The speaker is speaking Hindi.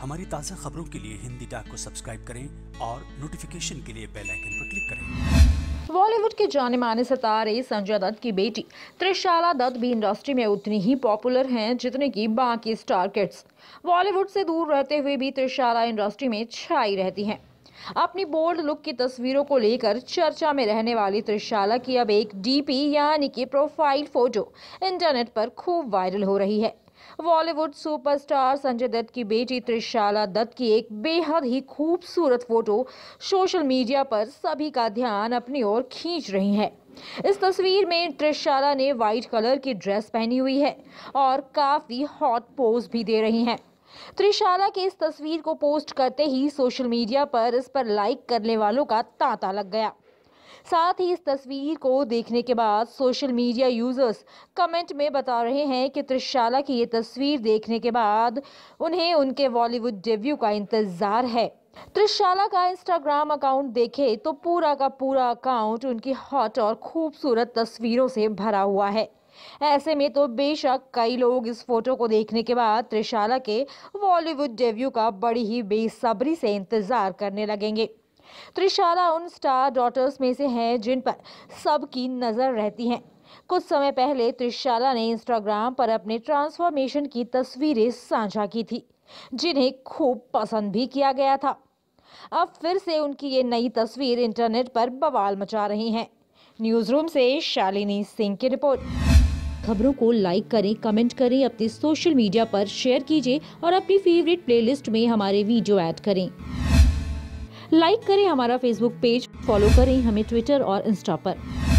हमारी ताज़ा खबरों के लिए हिंदी डाक को सब्सक्राइब करें और नोटिफिकेशन के लिए बेल आइकन पर क्लिक करें बॉलीवुड के जाने माने सितारे संजय दत्त की बेटी त्रिशाला दत्त भी इंडस्ट्री में उतनी ही पॉपुलर हैं जितने की बाकी स्टार किड्स बॉलीवुड से दूर रहते हुए भी त्रिशाला इंडस्ट्री में छाई रहती हैं अपनी बोल्ड लुक की तस्वीरों को लेकर चर्चा में रहने वाली त्रिशाला की अब एक डीपी यानी कि प्रोफाइल फोटो इंटरनेट पर खूब वायरल हो रही है बॉलीवुड सुपरस्टार संजय दत्त की बेटी त्रिशाला दत्त की एक बेहद ही खूबसूरत फोटो सोशल मीडिया पर सभी का ध्यान अपनी ओर खींच रही है इस तस्वीर में त्रिशाला ने वाइट कलर की ड्रेस पहनी हुई है और काफ़ी हॉट पोज भी दे रही हैं त्रिशाला के इस तस्वीर को पोस्ट करते ही सोशल मीडिया पर इस पर लाइक करने वालों का तांता लग गया साथ ही इस तस्वीर को देखने के बाद सोशल मीडिया यूज़र्स कमेंट में बता रहे हैं कि त्रिशाला की ये तस्वीर देखने के बाद उन्हें उनके बॉलीवुड डेब्यू का इंतज़ार है त्रिशाला का इंस्टाग्राम अकाउंट देखे तो पूरा का पूरा अकाउंट उनकी हॉट और खूबसूरत तस्वीरों से भरा हुआ है ऐसे में तो बेशक कई लोग इस फोटो को देखने के बाद त्रिशाला के बॉलीवुड डेब्यू का बड़ी ही बेसब्री से इंतज़ार करने लगेंगे त्रिशाला उन स्टार डॉटर्स में से हैं जिन पर सबकी नज़र रहती है कुछ समय पहले त्रिशाला ने इंस्टाग्राम पर अपने ट्रांसफॉर्मेशन की तस्वीरें साझा की थी जिन्हें खूब पसंद भी किया गया था अब फिर से उनकी ये नई तस्वीर इंटरनेट पर बवाल मचा रही हैं न्यूज रूम से शालिनी सिंह की रिपोर्ट खबरों को लाइक करें कमेंट करें अपने सोशल मीडिया पर शेयर कीजिए और अपनी फेवरेट प्लेलिस्ट में हमारे वीडियो ऐड करें लाइक करें हमारा फेसबुक पेज फॉलो करें हमें ट्विटर और इंस्टा पर